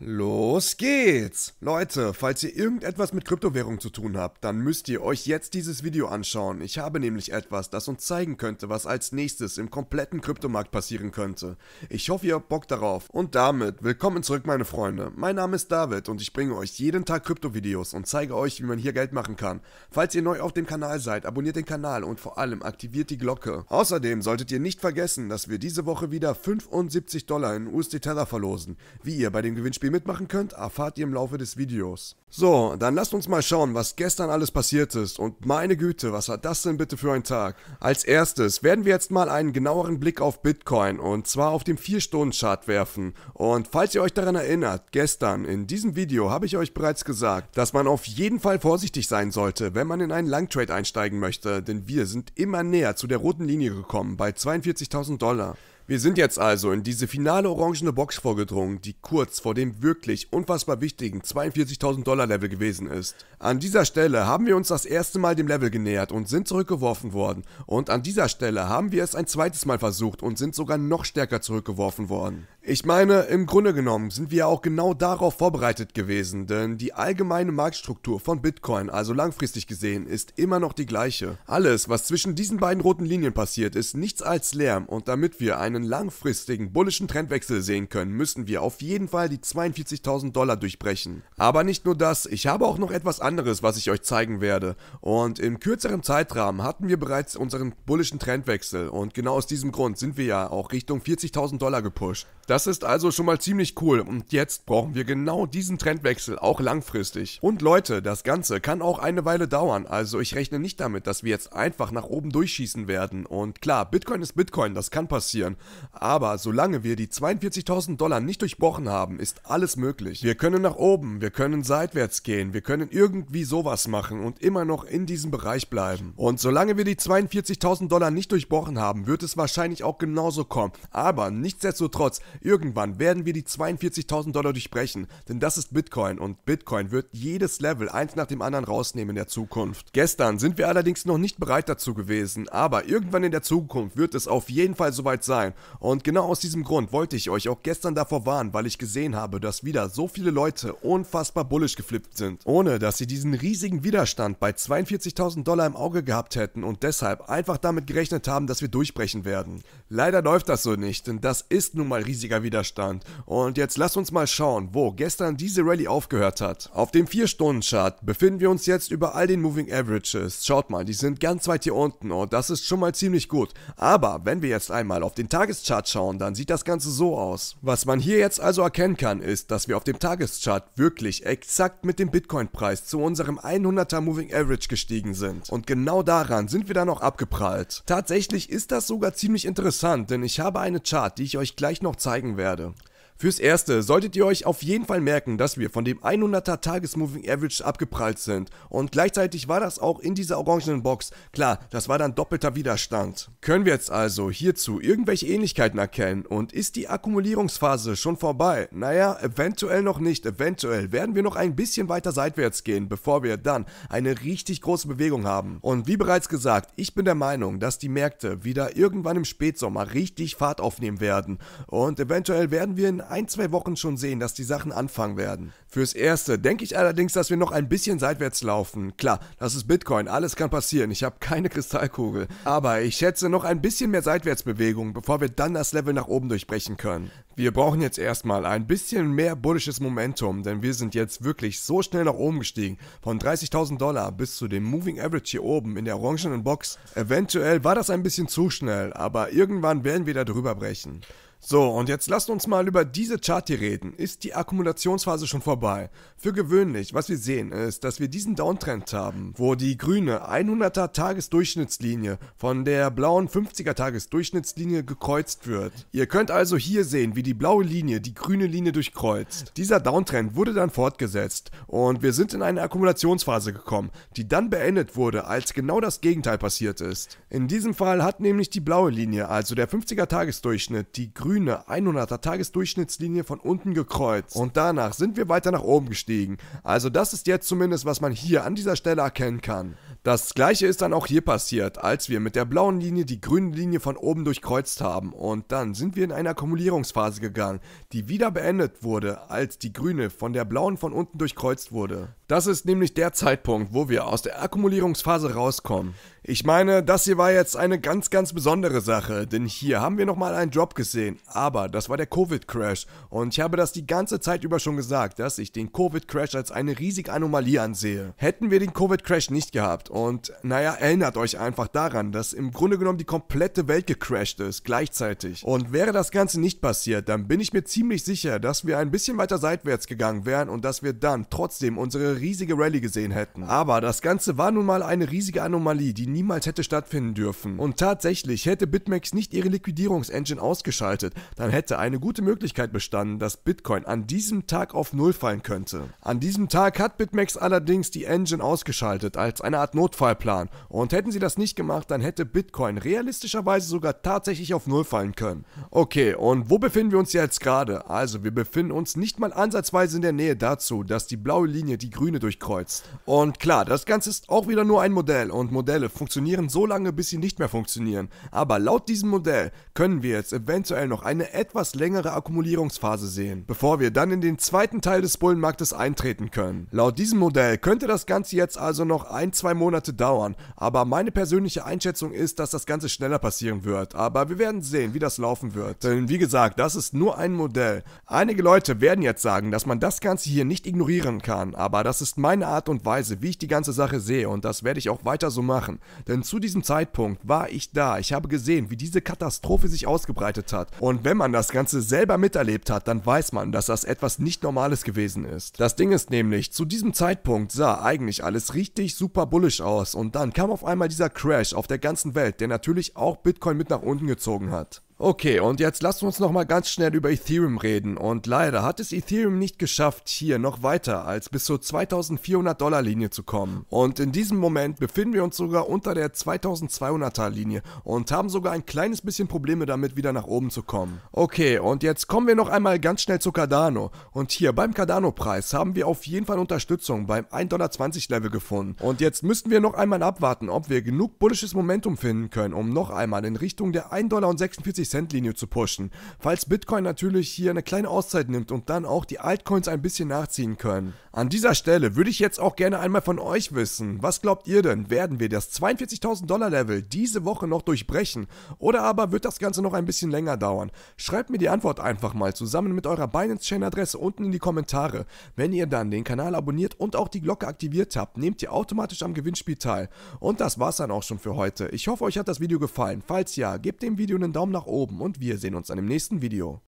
Los geht's! Leute, falls ihr irgendetwas mit Kryptowährung zu tun habt, dann müsst ihr euch jetzt dieses Video anschauen. Ich habe nämlich etwas, das uns zeigen könnte, was als nächstes im kompletten Kryptomarkt passieren könnte. Ich hoffe, ihr habt Bock darauf. Und damit, willkommen zurück meine Freunde. Mein Name ist David und ich bringe euch jeden Tag Kryptovideos und zeige euch, wie man hier Geld machen kann. Falls ihr neu auf dem Kanal seid, abonniert den Kanal und vor allem aktiviert die Glocke. Außerdem solltet ihr nicht vergessen, dass wir diese Woche wieder 75 Dollar in USD Tether verlosen, wie ihr bei dem Gewinnspiel Gewinnspiel mitmachen könnt, erfahrt ihr im Laufe des Videos. So, dann lasst uns mal schauen, was gestern alles passiert ist. Und meine Güte, was war das denn bitte für ein Tag? Als erstes werden wir jetzt mal einen genaueren Blick auf Bitcoin und zwar auf den 4-Stunden-Chart werfen. Und falls ihr euch daran erinnert, gestern in diesem Video habe ich euch bereits gesagt, dass man auf jeden Fall vorsichtig sein sollte, wenn man in einen Langtrade einsteigen möchte, denn wir sind immer näher zu der roten Linie gekommen bei 42.000 Dollar. Wir sind jetzt also in diese finale orangene Box vorgedrungen, die kurz vor dem wirklich unfassbar wichtigen 42.000 Dollar Level gewesen ist. An dieser Stelle haben wir uns das erste Mal dem Level genähert und sind zurückgeworfen worden. Und an dieser Stelle haben wir es ein zweites Mal versucht und sind sogar noch stärker zurückgeworfen worden. Ich meine, im Grunde genommen sind wir auch genau darauf vorbereitet gewesen, denn die allgemeine Marktstruktur von Bitcoin, also langfristig gesehen, ist immer noch die gleiche. Alles, was zwischen diesen beiden roten Linien passiert, ist nichts als Lärm und damit wir einen langfristigen bullischen Trendwechsel sehen können, müssen wir auf jeden Fall die 42.000 Dollar durchbrechen. Aber nicht nur das, ich habe auch noch etwas anderes, was ich euch zeigen werde. Und im kürzeren Zeitrahmen hatten wir bereits unseren bullischen Trendwechsel und genau aus diesem Grund sind wir ja auch Richtung 40.000 Dollar gepusht. Das ist also schon mal ziemlich cool und jetzt brauchen wir genau diesen Trendwechsel, auch langfristig. Und Leute, das Ganze kann auch eine Weile dauern, also ich rechne nicht damit, dass wir jetzt einfach nach oben durchschießen werden. Und klar, Bitcoin ist Bitcoin, das kann passieren. Aber solange wir die 42.000 Dollar nicht durchbrochen haben, ist alles möglich. Wir können nach oben, wir können seitwärts gehen, wir können irgendwie sowas machen und immer noch in diesem Bereich bleiben. Und solange wir die 42.000 Dollar nicht durchbrochen haben, wird es wahrscheinlich auch genauso kommen. Aber nichtsdestotrotz, Irgendwann werden wir die 42.000 Dollar durchbrechen, denn das ist Bitcoin und Bitcoin wird jedes Level eins nach dem anderen rausnehmen in der Zukunft. Gestern sind wir allerdings noch nicht bereit dazu gewesen, aber irgendwann in der Zukunft wird es auf jeden Fall soweit sein. Und genau aus diesem Grund wollte ich euch auch gestern davor warnen, weil ich gesehen habe, dass wieder so viele Leute unfassbar bullisch geflippt sind, ohne dass sie diesen riesigen Widerstand bei 42.000 Dollar im Auge gehabt hätten und deshalb einfach damit gerechnet haben, dass wir durchbrechen werden. Leider läuft das so nicht, denn das ist nun mal riesig heftiger Widerstand. Und jetzt lasst uns mal schauen, wo gestern diese Rallye aufgehört hat. Auf dem 4-Stunden-Chart befinden wir uns jetzt über all den Moving Averages. Schaut mal, die sind ganz weit hier unten und das ist schon mal ziemlich gut. Aber wenn wir jetzt einmal auf den Tageschart schauen, dann sieht das Ganze so aus. Was man hier jetzt also erkennen kann, ist, dass wir auf dem Tageschart wirklich exakt mit dem Bitcoin-Preis zu unserem 100er Moving Average gestiegen sind. Und genau daran sind wir dann auch abgeprallt. Tatsächlich ist das sogar ziemlich interessant, denn ich habe eine Chart, die ich euch gleich noch zeige zeigen werde. Fürs Erste solltet ihr euch auf jeden Fall merken, dass wir von dem 100er Tagesmoving Average abgeprallt sind. Und gleichzeitig war das auch in dieser orangenen Box. Klar, das war dann doppelter Widerstand. Können wir jetzt also hierzu irgendwelche Ähnlichkeiten erkennen? Und ist die Akkumulierungsphase schon vorbei? Naja, eventuell noch nicht. Eventuell werden wir noch ein bisschen weiter seitwärts gehen, bevor wir dann eine richtig große Bewegung haben. Und wie bereits gesagt, ich bin der Meinung, dass die Märkte wieder irgendwann im Spätsommer richtig Fahrt aufnehmen werden. Und eventuell werden wir in ein, zwei Wochen schon sehen, dass die Sachen anfangen werden. Fürs Erste denke ich allerdings, dass wir noch ein bisschen seitwärts laufen. Klar, das ist Bitcoin, alles kann passieren, ich habe keine Kristallkugel. Aber ich schätze noch ein bisschen mehr Seitwärtsbewegung, bevor wir dann das Level nach oben durchbrechen können. Wir brauchen jetzt erstmal ein bisschen mehr bullisches Momentum, denn wir sind jetzt wirklich so schnell nach oben gestiegen, von 30.000 Dollar bis zu dem Moving Average hier oben in der orangenen Box. Eventuell war das ein bisschen zu schnell, aber irgendwann werden wir da drüber brechen. So, und jetzt lasst uns mal über diese Chart hier reden. Ist die Akkumulationsphase schon vorbei? Für gewöhnlich, was wir sehen, ist, dass wir diesen Downtrend haben, wo die grüne 100er Tagesdurchschnittslinie von der blauen 50er Tagesdurchschnittslinie gekreuzt wird. Ihr könnt also hier sehen, wie die blaue Linie die grüne Linie durchkreuzt. Dieser Downtrend wurde dann fortgesetzt und wir sind in eine Akkumulationsphase gekommen, die dann beendet wurde, als genau das Gegenteil passiert ist. In diesem Fall hat nämlich die blaue Linie, also der 50er Tagesdurchschnitt, die grüne grüne 100er Tagesdurchschnittslinie von unten gekreuzt. Und danach sind wir weiter nach oben gestiegen. Also das ist jetzt zumindest, was man hier an dieser Stelle erkennen kann. Das gleiche ist dann auch hier passiert, als wir mit der blauen Linie die grüne Linie von oben durchkreuzt haben. Und dann sind wir in eine Akkumulierungsphase gegangen, die wieder beendet wurde, als die grüne von der blauen von unten durchkreuzt wurde. Das ist nämlich der Zeitpunkt, wo wir aus der Akkumulierungsphase rauskommen. Ich meine, das hier war jetzt eine ganz, ganz besondere Sache, denn hier haben wir nochmal einen Drop gesehen, aber das war der Covid-Crash und ich habe das die ganze Zeit über schon gesagt, dass ich den Covid-Crash als eine riesige Anomalie ansehe. Hätten wir den Covid-Crash nicht gehabt und naja, erinnert euch einfach daran, dass im Grunde genommen die komplette Welt gecrashed ist, gleichzeitig. Und wäre das Ganze nicht passiert, dann bin ich mir ziemlich sicher, dass wir ein bisschen weiter seitwärts gegangen wären und dass wir dann trotzdem unsere riesige Rallye gesehen hätten. Aber das Ganze war nun mal eine riesige Anomalie, die niemals hätte stattfinden dürfen. Und tatsächlich hätte BitMEX nicht ihre Liquidierungsengine ausgeschaltet, dann hätte eine gute Möglichkeit bestanden, dass Bitcoin an diesem Tag auf Null fallen könnte. An diesem Tag hat BitMEX allerdings die Engine ausgeschaltet als eine Art Notfallplan und hätten sie das nicht gemacht, dann hätte Bitcoin realistischerweise sogar tatsächlich auf Null fallen können. Okay, und wo befinden wir uns jetzt gerade? Also wir befinden uns nicht mal ansatzweise in der Nähe dazu, dass die blaue Linie die grüne Grüne durchkreuzt. Und klar, das Ganze ist auch wieder nur ein Modell und Modelle funktionieren so lange, bis sie nicht mehr funktionieren. Aber laut diesem Modell können wir jetzt eventuell noch eine etwas längere Akkumulierungsphase sehen, bevor wir dann in den zweiten Teil des Bullenmarktes eintreten können. Laut diesem Modell könnte das Ganze jetzt also noch ein, zwei Monate dauern, aber meine persönliche Einschätzung ist, dass das Ganze schneller passieren wird. Aber wir werden sehen, wie das laufen wird. Denn wie gesagt, das ist nur ein Modell. Einige Leute werden jetzt sagen, dass man das Ganze hier nicht ignorieren kann, aber das das ist meine Art und Weise, wie ich die ganze Sache sehe und das werde ich auch weiter so machen. Denn zu diesem Zeitpunkt war ich da. Ich habe gesehen, wie diese Katastrophe sich ausgebreitet hat. Und wenn man das Ganze selber miterlebt hat, dann weiß man, dass das etwas nicht Normales gewesen ist. Das Ding ist nämlich, zu diesem Zeitpunkt sah eigentlich alles richtig super bullish aus und dann kam auf einmal dieser Crash auf der ganzen Welt, der natürlich auch Bitcoin mit nach unten gezogen hat. Okay, und jetzt lasst uns nochmal ganz schnell über Ethereum reden. Und leider hat es Ethereum nicht geschafft, hier noch weiter als bis zur 2400 Dollar Linie zu kommen. Und in diesem Moment befinden wir uns sogar unter der 2200er Linie und haben sogar ein kleines bisschen Probleme damit, wieder nach oben zu kommen. Okay, und jetzt kommen wir noch einmal ganz schnell zu Cardano. Und hier beim Cardano-Preis haben wir auf jeden Fall Unterstützung beim 1,20 Level gefunden. Und jetzt müssten wir noch einmal abwarten, ob wir genug bullisches Momentum finden können, um noch einmal in Richtung der 1,46 Dollar Cent-Linie zu pushen. Falls Bitcoin natürlich hier eine kleine Auszeit nimmt und dann auch die Altcoins ein bisschen nachziehen können. An dieser Stelle würde ich jetzt auch gerne einmal von euch wissen, was glaubt ihr denn? Werden wir das 42.000 Dollar Level diese Woche noch durchbrechen? Oder aber wird das Ganze noch ein bisschen länger dauern? Schreibt mir die Antwort einfach mal zusammen mit eurer Binance Chain Adresse unten in die Kommentare. Wenn ihr dann den Kanal abonniert und auch die Glocke aktiviert habt, nehmt ihr automatisch am Gewinnspiel teil. Und das war's dann auch schon für heute. Ich hoffe, euch hat das Video gefallen. Falls ja, gebt dem Video einen Daumen nach oben oben und wir sehen uns dann im nächsten Video.